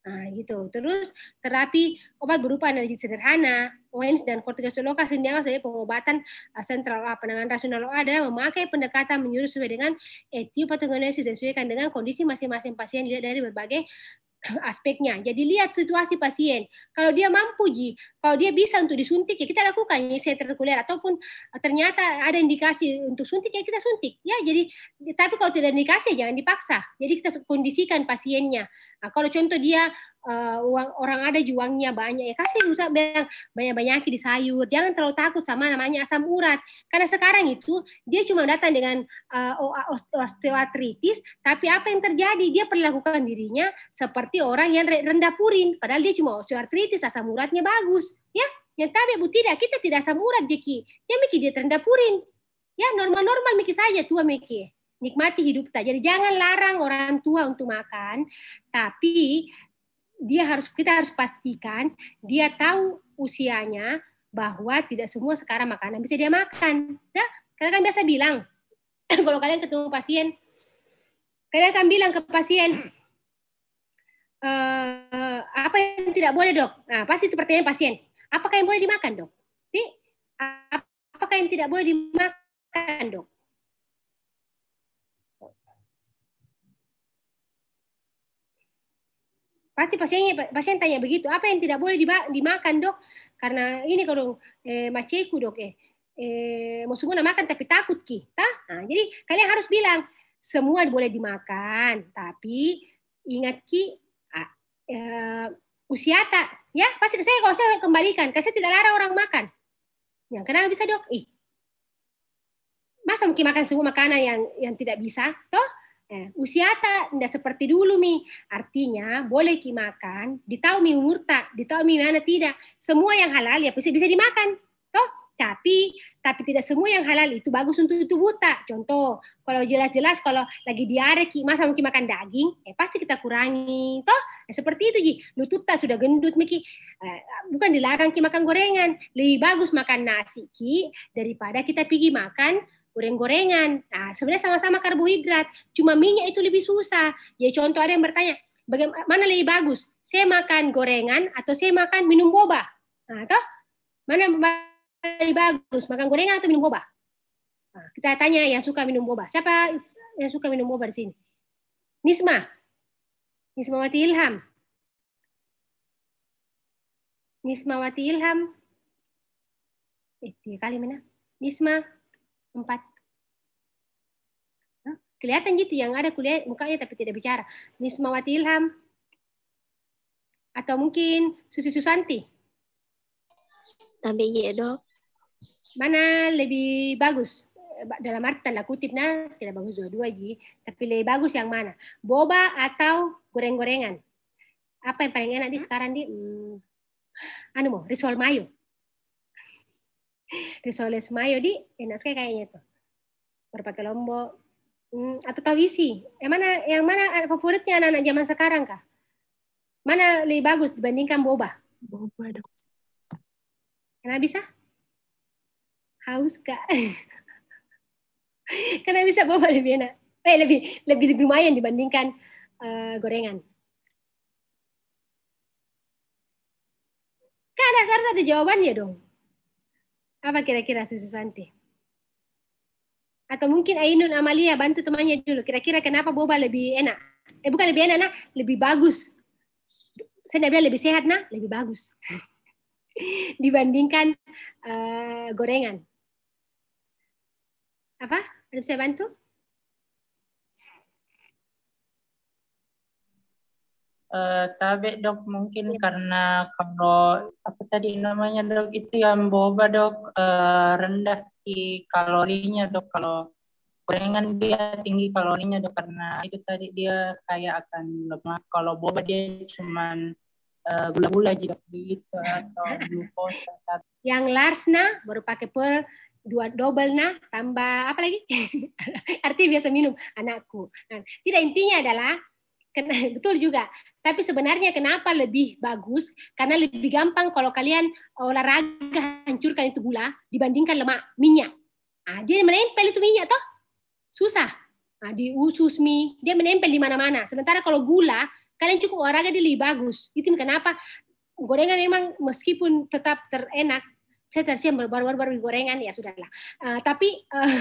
A: Nah, gitu. Terus terapi obat berupa analisis sederhana, WENS dan kortikosteroid lokal sendiri sebagai pengobatan sentral Penanganan rasional OA adalah memakai pendekatan menyuruh sesuai dengan etiopatogenesis dan sesuaikan dengan kondisi masing-masing pasien dilihat dari berbagai aspeknya. Jadi lihat situasi pasien. Kalau dia mampu ji, kalau dia bisa untuk disuntik ya kita lakukan ini, intrakuler ataupun eh, ternyata ada indikasi untuk suntik ya kita suntik. Ya jadi tapi kalau tidak indikasi jangan dipaksa. Jadi kita kondisikan pasiennya. Nah, kalau contoh dia uh, uang orang ada juangnya banyak ya kasih usah bilang banyak-banyak di sayur jangan terlalu takut sama namanya asam urat karena sekarang itu dia cuma datang dengan uh, osteoartritis tapi apa yang terjadi dia perlakukan dirinya seperti orang yang rendah purin padahal dia cuma osteoartritis asam uratnya bagus ya yang tapi bu tidak kita tidak asam urat jeki dia mikir dia rendah purin ya normal-normal mikir saja tua mikir nikmati hidup kita. Jadi jangan larang orang tua untuk makan, tapi dia harus kita harus pastikan dia tahu usianya bahwa tidak semua sekarang makanan bisa dia makan. ya karena kan biasa bilang kalau kalian ketemu pasien, kalian akan bilang ke pasien e, apa yang tidak boleh dok? Nah pasti itu pertanyaan pasien. Apakah yang boleh dimakan dok? Jadi, apakah yang tidak boleh dimakan dok? Pasti pasiennya pasien tanya begitu, apa yang tidak boleh dimakan dok? Karena ini kalau eh, maceku dok eh, eh musumuna makan tapi takut ki, Nah, jadi kalian harus bilang semua boleh dimakan, tapi ingat ki eh, tak ya pasti saya kalau saya kembalikan, karena saya tidak larang orang makan. yang kenapa bisa dok? Ih, masa mungkin makan semua makanan yang yang tidak bisa, toh? Eh, usia tak tidak seperti dulu mi. Artinya boleh ki makan, ditau mi umur tak, ditau mi mana tidak. Semua yang halal ya bisa bisa dimakan. Toh, tapi tapi tidak semua yang halal itu bagus untuk tubuh tak. Contoh, kalau jelas-jelas kalau lagi diare ki masa mungkin makan daging, eh pasti kita kurangi. Toh, eh, seperti itu ji. Lutut tak sudah gendut mi ki. Eh, bukan dilarang ki makan gorengan, lebih bagus makan nasi ki daripada kita pergi makan goreng-gorengan. Nah, sebenarnya sama-sama karbohidrat, cuma minyak itu lebih susah. Ya contoh ada yang bertanya, bagaimana lebih bagus? Saya makan gorengan atau saya makan minum boba? Nah, toh mana lebih bagus, makan gorengan atau minum boba? Nah, kita tanya yang suka minum boba. Siapa yang suka minum boba di sini? Nisma. nisma wati Ilham. nisma wati Ilham. Eh, tiga kali mana? Nisma empat kelihatan gitu yang ada kuliah mukanya tapi tidak bicara Nismawati Ilham atau mungkin Susi Susanti tapi iya dok mana lebih bagus dalam arti tanda kutip nah tidak bagus dua-dua ji tapi lebih bagus yang mana boba atau goreng-gorengan apa yang paling enak di sekarang di hmm, anu mau risol mayo Risoles Mayo di enak ya, sekali kayaknya tuh. Berpakai lombok. Hmm, atau tawisi. Yang mana yang mana favoritnya anak-anak zaman sekarang kah? Mana lebih bagus dibandingkan boba? Boba dong. Karena bisa? Ah? Haus kak. Karena bisa ah, boba lebih enak. Eh, lebih lebih lebih lumayan dibandingkan uh, gorengan. Kak, ada salah satu ya dong. Apa kira-kira Susanti? Atau mungkin Ainun Amalia bantu temannya dulu. Kira-kira kenapa boba lebih enak? Eh bukan lebih enak, nah. lebih bagus. Saya tidak bilang lebih sehat, nah, lebih bagus. Dibandingkan uh, gorengan. Apa? Ada saya bantu? Uh, tabe dok mungkin iya. karena kalau apa tadi namanya dok itu yang boba dok uh, rendah di kalorinya dok kalau gorengan dia tinggi kalorinya dok karena itu tadi dia kayak akan lemah kalau boba dia cuma uh, eh, gula-gula jadi dok gitu atau glukosa tapi... yang Lars nah baru pakai pul dua double nah tambah apa lagi arti biasa minum anakku nah, tidak intinya adalah Kena, betul juga. Tapi sebenarnya kenapa lebih bagus? Karena lebih gampang kalau kalian olahraga hancurkan itu gula dibandingkan lemak minyak. Nah, dia menempel itu minyak toh, susah. Nah, di usus mie dia menempel di mana-mana. Sementara kalau gula kalian cukup olahraga dia lebih bagus. Itu kenapa gorengan memang meskipun tetap terenak, saya tersiap baru-baru gorengan ya sudahlah. Uh, tapi uh,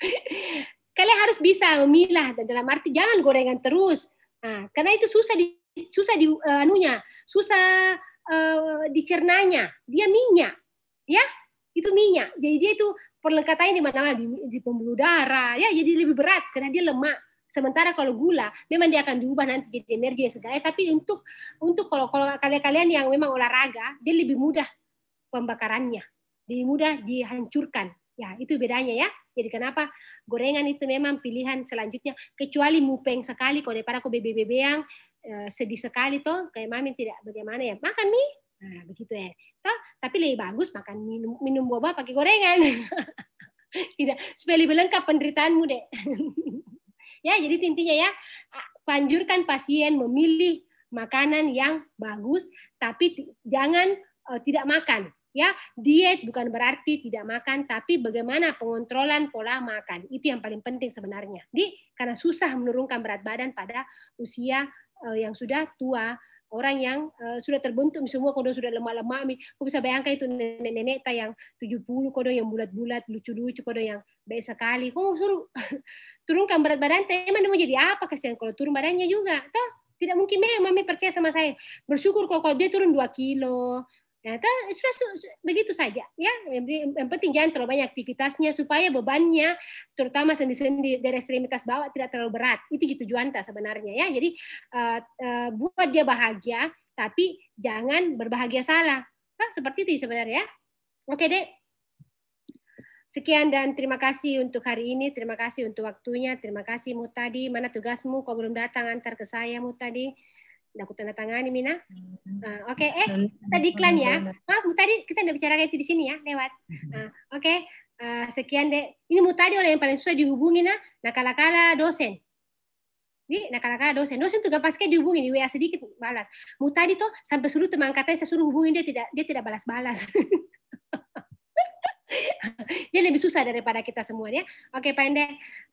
A: kalian harus bisa memilah dalam arti jangan gorengan terus nah, karena itu susah di susah di uh, anunya susah uh, dicernanya dia minyak ya itu minyak jadi dia itu perlekatannya di mana di, di pembuluh darah ya jadi lebih berat karena dia lemak sementara kalau gula memang dia akan diubah nanti jadi energi yang segala tapi untuk untuk kalau kalau kalian-kalian yang memang olahraga dia lebih mudah pembakarannya lebih mudah dihancurkan Ya, itu bedanya ya. Jadi kenapa gorengan itu memang pilihan selanjutnya kecuali mupeng sekali kalau daripada kau bebe-bebe yang eh, sedih sekali toh kayak mami tidak bagaimana ya makan mie nah begitu ya toh tapi lebih bagus makan minum minum boba pakai gorengan tidak supaya lebih lengkap penderitaanmu deh ya jadi intinya ya panjurkan pasien memilih makanan yang bagus tapi jangan uh, tidak makan ya diet bukan berarti tidak makan tapi bagaimana pengontrolan pola makan itu yang paling penting sebenarnya di karena susah menurunkan berat badan pada usia eh, yang sudah tua orang yang eh, sudah terbentuk semua kodo sudah lemah-lemah aku bisa bayangkan itu nenek-nenek ta yang 70 kodo yang bulat-bulat lucu-lucu kodo yang baik sekali kok suruh turunkan berat badan teman mau jadi apa kasihan kalau turun badannya juga toh tidak mungkin memang mami percaya sama saya bersyukur kok dia turun 2 kilo itu sudah kan begitu saja ya. Yang penting jangan terlalu banyak aktivitasnya supaya bebannya terutama sendi-sendi dari ekstremitas bawah tidak terlalu berat. Itu tujuan gitu, tak sebenarnya ya. Jadi uh, uh, buat dia bahagia tapi jangan berbahagia salah. Nah, seperti itu sebenarnya. Ya. Oke, Dek. Sekian dan terima kasih untuk hari ini, terima kasih untuk waktunya, terima kasih Mutadi. Mana tugasmu? Kau belum datang antar ke saya Mutadi. tadi aku tanda tangani Mina. Uh, Oke, okay. eh kita iklan ya. Maaf, tadi kita udah bicara itu di sini ya, lewat. Uh, Oke, okay. uh, sekian deh. Ini mau tadi orang yang paling susah dihubungi nah, nakalakala kala dosen. Jadi nakalakala kala dosen, dosen tuh gampang sekali dihubungi di WA sedikit balas. Mau tadi tuh sampai suruh teman katanya saya suruh hubungi dia tidak dia tidak balas-balas. dia lebih susah daripada kita semua ya. Oke, Pak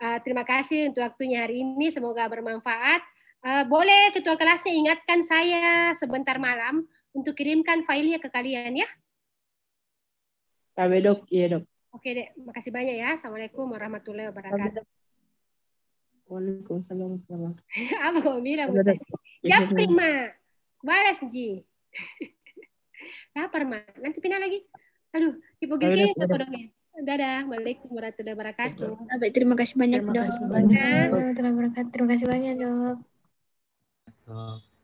A: ah, terima kasih untuk waktunya hari ini. Semoga bermanfaat. Eh, boleh ketua kelasnya ingatkan saya sebentar malam untuk kirimkan filenya ke kalian ya. Kami dok, iya dok. Oke dek, makasih banyak ya. Assalamualaikum warahmatullahi wabarakatuh. Waalaikumsalam. Apa kau bilang? Ya iya, prima. Balas ji. Lapar ma. Nanti pindah lagi. Aduh, tipe gigi ke kodongnya. Dadah, Waalaikumsalam warahmatullahi wabarakatuh. Terima kasih banyak, Dok. Terima kasih banyak, Dok. Terima kasih banyak, Dok. 嗯。